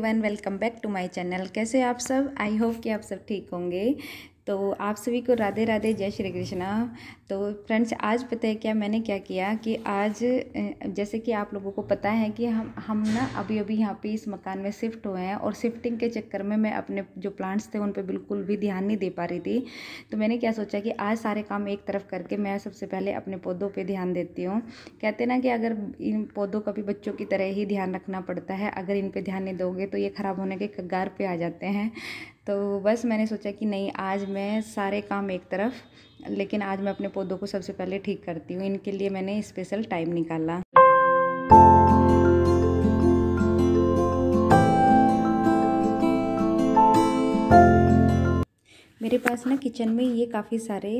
everyone welcome back to my channel कैसे आप सब आई होप कि आप सब ठीक होंगे तो आप सभी को राधे राधे जय श्री कृष्णा तो फ्रेंड्स आज पता है क्या मैंने क्या किया कि आज जैसे कि आप लोगों को पता है कि हम हम ना अभी अभी यहाँ पे इस मकान में शिफ्ट हुए हैं और शिफ्टिंग के चक्कर में मैं अपने जो प्लांट्स थे उन पर बिल्कुल भी ध्यान नहीं दे पा रही थी तो मैंने क्या सोचा कि आज सारे काम एक तरफ करके मैं सबसे पहले अपने पौधों पर ध्यान देती हूँ कहते ना कि अगर इन पौधों का भी बच्चों की तरह ही ध्यान रखना पड़ता है अगर इन पर ध्यान नहीं दोगे तो ये ख़राब होने के कगार पर आ जाते हैं तो बस मैंने सोचा कि नहीं आज मैं सारे काम एक तरफ लेकिन आज मैं अपने पौधों को सबसे पहले ठीक करती हूँ इनके लिए मैंने स्पेशल टाइम निकाला मेरे पास ना किचन में ये काफ़ी सारे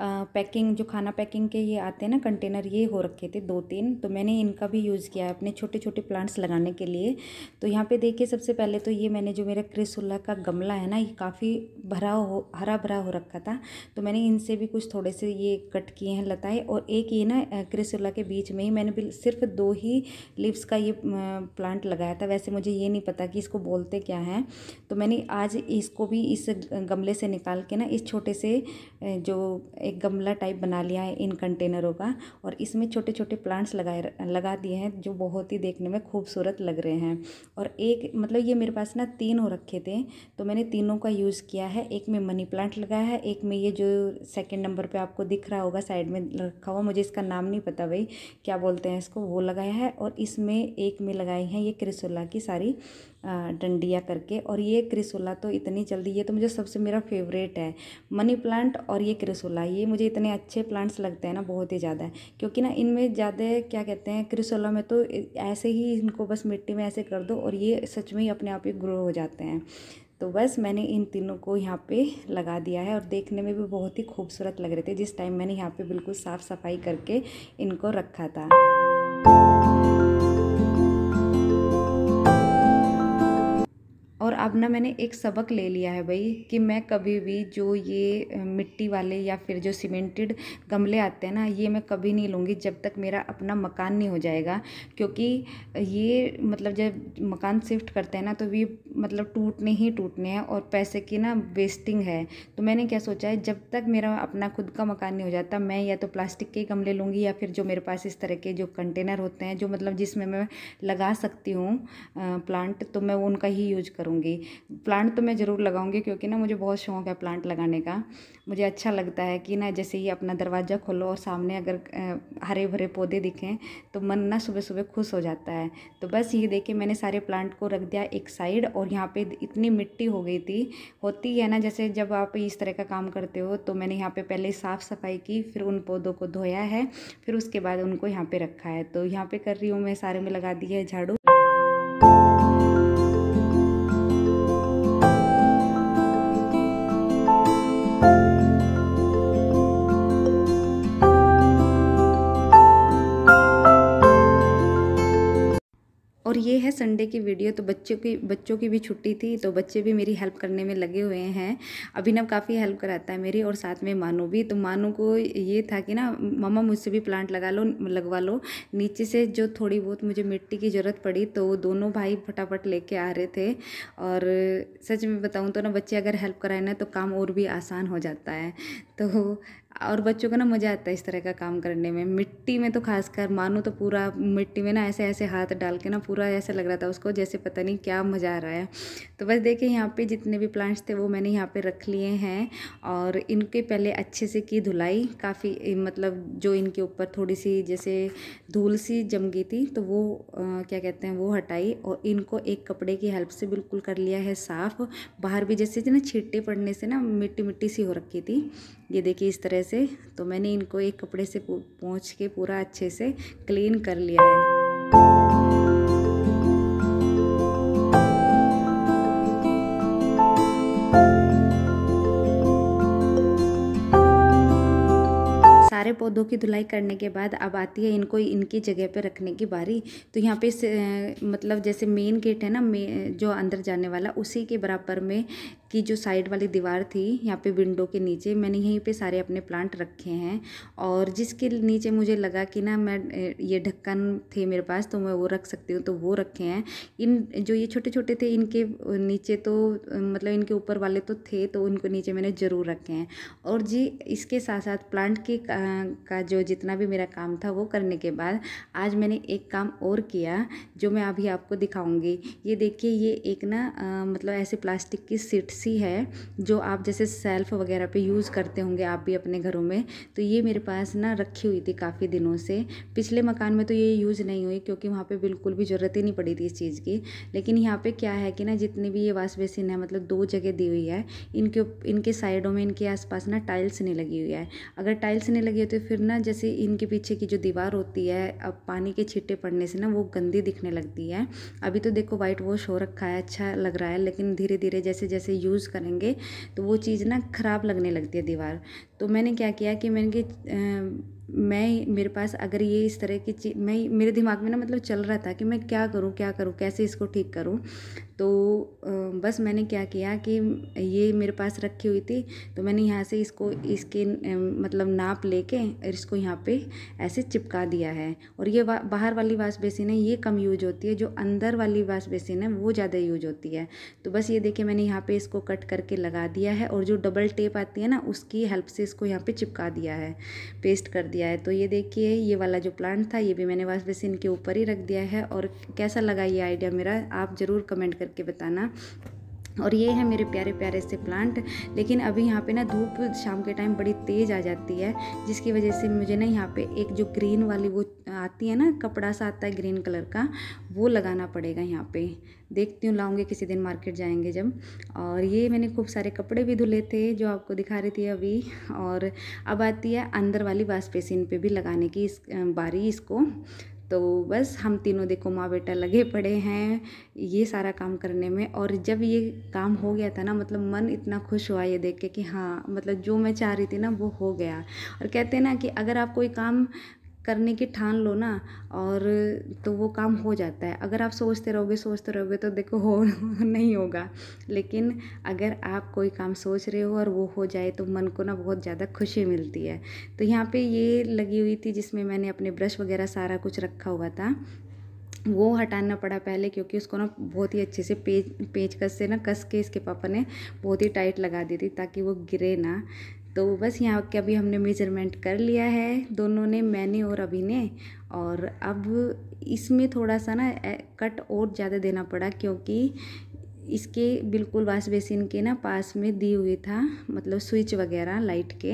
आ, पैकिंग जो खाना पैकिंग के ये आते हैं ना कंटेनर ये हो रखे थे दो तीन तो मैंने इनका भी यूज़ किया है अपने छोटे छोटे प्लांट्स लगाने के लिए तो यहाँ पे देखिए सबसे पहले तो ये मैंने जो मेरा क्रिसुल्ला का गमला है ना ये काफ़ी भरा हो हरा भरा हो रखा था तो मैंने इनसे भी कुछ थोड़े से ये कट किए हैं लताएँ और एक ये ना क्रिसुल्ला के बीच में ही मैंने भी सिर्फ दो ही लिप्स का ये प्लांट लगाया था वैसे मुझे ये नहीं पता कि इसको बोलते क्या हैं तो मैंने आज इसको भी इस गमले से निकाल डाल के ना इस छोटे से जो एक गमला टाइप बना लिया है इन कंटेनरों का और इसमें छोटे छोटे प्लांट्स लगाए लगा दिए हैं जो बहुत ही देखने में खूबसूरत लग रहे हैं और एक मतलब ये मेरे पास ना तीन हो रखे थे तो मैंने तीनों का यूज़ किया है एक में मनी प्लांट लगाया है एक में ये जो सेकेंड नंबर पर आपको दिख रहा होगा साइड में रखा हुआ मुझे इसका नाम नहीं पता भाई क्या बोलते हैं इसको वो लगाया है और इसमें एक में लगाई है ये क्रिसोला की सारी डंडिया करके और ये क्रिसोला तो इतनी जल्दी ये तो मुझे सबसे मेरा फेवरेट है मनी प्लांट और ये क्रिसोला ये मुझे इतने अच्छे प्लांट्स लगते हैं ना बहुत ही ज़्यादा क्योंकि ना इनमें ज़्यादा क्या कहते हैं क्रिसोला में तो ऐसे ही इनको बस मिट्टी में ऐसे कर दो और ये सच में ही अपने आप ही ग्रो हो जाते हैं तो बस मैंने इन तीनों को यहाँ पे लगा दिया है और देखने में भी बहुत ही खूबसूरत लग रहे थे जिस टाइम मैंने यहाँ पे बिल्कुल साफ़ सफाई करके इनको रखा था अब ना मैंने एक सबक ले लिया है भाई कि मैं कभी भी जो ये मिट्टी वाले या फिर जो सीमेंटेड गमले आते हैं ना ये मैं कभी नहीं लूँगी जब तक मेरा अपना मकान नहीं हो जाएगा क्योंकि ये मतलब जब मकान शिफ्ट करते हैं ना तो भी मतलब टूटने ही टूटने हैं और पैसे की ना वेस्टिंग है तो मैंने क्या सोचा है जब तक मेरा अपना खुद का मकान नहीं हो जाता मैं या तो प्लास्टिक के गमले लूँगी या फिर जो मेरे पास इस तरह के जो कंटेनर होते हैं जो मतलब जिसमें मैं लगा सकती हूँ प्लांट तो मैं उनका ही यूज करूँगी लगाऊंगी प्लांट तो मैं ज़रूर लगाऊंगी क्योंकि ना मुझे बहुत शौक है प्लांट लगाने का मुझे अच्छा लगता है कि ना जैसे ही अपना दरवाज़ा खोलो और सामने अगर हरे भरे पौधे दिखें तो मन ना सुबह सुबह खुश हो जाता है तो बस ये देखिए मैंने सारे प्लांट को रख दिया एक साइड और यहाँ पे इतनी मिट्टी हो गई थी होती है ना जैसे जब आप इस तरह का काम करते हो तो मैंने यहाँ पे पहले साफ़ सफाई की फिर उन पौधों को धोया है फिर उसके बाद उनको यहाँ पे रखा है तो यहाँ पर कर रही हूँ मैं सारे में लगा दी है झाड़ू संडे की वीडियो तो बच्चों की बच्चों की भी छुट्टी थी तो बच्चे भी मेरी हेल्प करने में लगे हुए हैं अभिनव काफ़ी हेल्प कराता है मेरी और साथ में मानू भी तो मानू को ये था कि ना मामा मुझसे भी प्लांट लगा लो लगवा लो नीचे से जो थोड़ी बहुत मुझे मिट्टी की ज़रूरत पड़ी तो दोनों भाई फटाफट लेके आ रहे थे और सच में बताऊँ तो ना बच्चे अगर हेल्प कराए ना तो काम और भी आसान हो जाता है तो और बच्चों को ना मज़ा आता है इस तरह का काम करने में मिट्टी में तो खासकर मानो तो पूरा मिट्टी में ना ऐसे ऐसे हाथ डाल के ना पूरा ऐसा लग रहा रहा था उसको जैसे पता नहीं क्या मज़ा आ रहा है तो बस देखिए यहाँ पे जितने भी प्लांट्स थे वो मैंने यहाँ पे रख लिए हैं और इनके पहले अच्छे से की धुलाई काफ़ी मतलब जो इनके ऊपर थोड़ी सी जैसे धूल सी जम गई थी तो वो आ, क्या कहते हैं वो हटाई और इनको एक कपड़े की हेल्प से बिल्कुल कर लिया है साफ़ बाहर भी जैसे ना छिट्टे पड़ने से ना मिट्टी मिट्टी सी हो रखी थी ये देखिए इस तरह से तो मैंने इनको एक कपड़े से पहुँच के पूरा अच्छे से क्लीन कर लिया है सारे पौधों की धुलाई करने के बाद अब आती है इनको इनकी जगह पर रखने की बारी तो यहाँ पे मतलब जैसे मेन गेट है ना जो अंदर जाने वाला उसी के बराबर में की जो साइड वाली दीवार थी यहाँ पे विंडो के नीचे मैंने यहीं पे सारे अपने प्लांट रखे हैं और जिसके नीचे मुझे लगा कि ना मैं ये ढक्कन थे मेरे पास तो मैं वो रख सकती हूँ तो वो रखे हैं इन जो ये छोटे छोटे थे इनके नीचे तो मतलब इनके ऊपर वाले तो थे तो उनको नीचे मैंने ज़रूर रखे हैं और जी इसके साथ साथ प्लांट के का, का जो जितना भी मेरा काम था वो करने के बाद आज मैंने एक काम और किया जो मैं अभी आपको दिखाऊँगी ये देखिए ये एक ना मतलब ऐसे प्लास्टिक की सीट मिक्सी है जो आप जैसे सेल्फ वगैरह पे यूज़ करते होंगे आप भी अपने घरों में तो ये मेरे पास ना रखी हुई थी काफ़ी दिनों से पिछले मकान में तो ये यूज़ नहीं हुई क्योंकि वहाँ पे बिल्कुल भी ज़रूरत ही नहीं पड़ी थी इस चीज़ की लेकिन यहाँ पे क्या है कि ना जितनी भी ये वाश बेसिन है मतलब दो जगह दी हुई है इनके इनके साइडों में इनके आस ना टाइल्स नहीं लगी हुई है अगर टाइल्स नहीं लगी हो तो फिर ना जैसे इनके पीछे की जो दीवार होती है अब पानी के छिट्टे पड़ने से ना वो गंदी दिखने लगती है अभी तो देखो वाइट वॉश हो रखा है अच्छा लग रहा है लेकिन धीरे धीरे जैसे जैसे यूज़ करेंगे तो वो चीज़ ना ख़राब लगने लगती है दीवार तो मैंने क्या किया कि मैंने कि मैं मेरे पास अगर ये इस तरह की चीज मैं मेरे दिमाग में ना मतलब चल रहा था कि मैं क्या करूँ क्या करूँ कैसे इसको ठीक करूँ तो बस मैंने क्या किया कि ये मेरे पास रखी हुई थी तो मैंने यहाँ से इसको इसके मतलब नाप लेके इसको यहाँ पे ऐसे चिपका दिया है और ये वा बाहर वाली वाश बेसिन है ये कम यूज होती है जो अंदर वाली वाश बेसिन है वो ज़्यादा यूज होती है तो बस ये देखिए मैंने यहाँ पर इसको कट करके लगा दिया है और जो डबल टेप आती है ना उसकी हेल्प से इसको यहाँ पे चिपका दिया है पेस्ट कर दिया है तो ये देखिए ये वाला जो प्लांट था ये भी मैंने बेसिन के ऊपर ही रख दिया है और कैसा लगा ये आइडिया मेरा आप ज़रूर कमेंट करके बताना और ये है मेरे प्यारे प्यारे से प्लांट लेकिन अभी यहाँ पे ना धूप शाम के टाइम बड़ी तेज़ आ जाती है जिसकी वजह से मुझे ना यहाँ पे एक जो ग्रीन वाली वो आती है ना कपड़ा सा आता है ग्रीन कलर का वो लगाना पड़ेगा यहाँ पे देखती हूँ लाऊंगे किसी दिन मार्केट जाएंगे जब और ये मैंने खूब सारे कपड़े भी धुले थे जो आपको दिखा रही थी अभी और अब आती है अंदर वाली वाश बेसिन पर भी लगाने की इस बारी इसको तो बस हम तीनों देखो माँ बेटा लगे पड़े हैं ये सारा काम करने में और जब ये काम हो गया था ना मतलब मन इतना खुश हुआ ये देख के कि हाँ मतलब जो मैं चाह रही थी ना वो हो गया और कहते हैं ना कि अगर आप कोई काम करने की ठान लो ना और तो वो काम हो जाता है अगर आप सोचते रहोगे सोचते रहोगे तो देखो हो नहीं होगा लेकिन अगर आप कोई काम सोच रहे हो और वो हो जाए तो मन को ना बहुत ज़्यादा खुशी मिलती है तो यहाँ पे ये लगी हुई थी जिसमें मैंने अपने ब्रश वगैरह सारा कुछ रखा हुआ था वो हटाना पड़ा पहले क्योंकि उसको ना बहुत ही अच्छे से पेज पेचकस से ना कस के इसके पापा ने बहुत ही टाइट लगा दी थी ताकि वो गिरे ना तो बस यहाँ के अभी हमने मेजरमेंट कर लिया है दोनों ने मैंने और अभी ने और अब इसमें थोड़ा सा ना कट और ज़्यादा देना पड़ा क्योंकि इसके बिल्कुल वाश बेसिन के ना पास में दी हुई था मतलब स्विच वगैरह लाइट के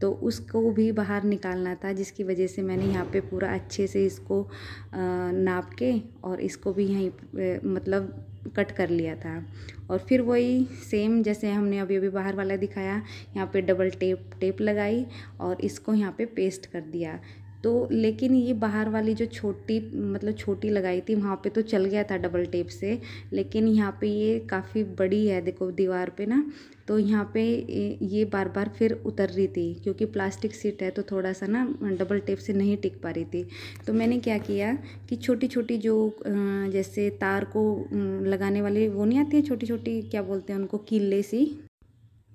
तो उसको भी बाहर निकालना था जिसकी वजह से मैंने यहाँ पे पूरा अच्छे से इसको नाप के और इसको भी यहीं मतलब कट कर लिया था और फिर वही सेम जैसे हमने अभी अभी बाहर वाला दिखाया यहाँ पे डबल टेप टेप लगाई और इसको यहाँ पे पेस्ट कर दिया तो लेकिन ये बाहर वाली जो छोटी मतलब छोटी लगाई थी वहाँ पे तो चल गया था डबल टेप से लेकिन यहाँ पे ये काफ़ी बड़ी है देखो दीवार पे ना तो यहाँ पे ये बार बार फिर उतर रही थी क्योंकि प्लास्टिक सीट है तो थोड़ा सा ना डबल टेप से नहीं टिक पा रही थी तो मैंने क्या किया कि छोटी छोटी जो जैसे तार को लगाने वाली वो नहीं आती है छोटी छोटी क्या बोलते हैं उनको किले सी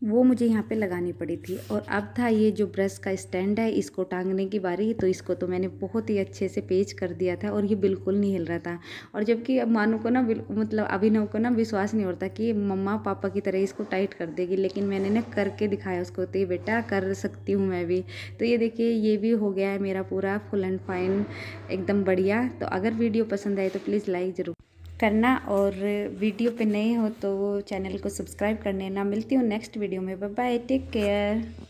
वो मुझे यहाँ पे लगानी पड़ी थी और अब था ये जो ब्रश का स्टैंड है इसको टांगने की बारी तो इसको तो मैंने बहुत ही अच्छे से पेच कर दिया था और ये बिल्कुल नहीं हिल रहा था और जबकि अब मानो को ना मतलब अभिनव को ना विश्वास नहीं होता कि मम्मा पापा की तरह इसको टाइट कर देगी लेकिन मैंने ना करके दिखाया उसको तो ये बेटा कर सकती हूँ मैं भी तो ये देखिए ये भी हो गया है मेरा पूरा फुल एंड फाइन एकदम बढ़िया तो अगर वीडियो पसंद आए तो प्लीज़ लाइक ज़रूर करना और वीडियो पे नए हो तो चैनल को सब्सक्राइब करने ना मिलती हूँ नेक्स्ट वीडियो में बाय टेक केयर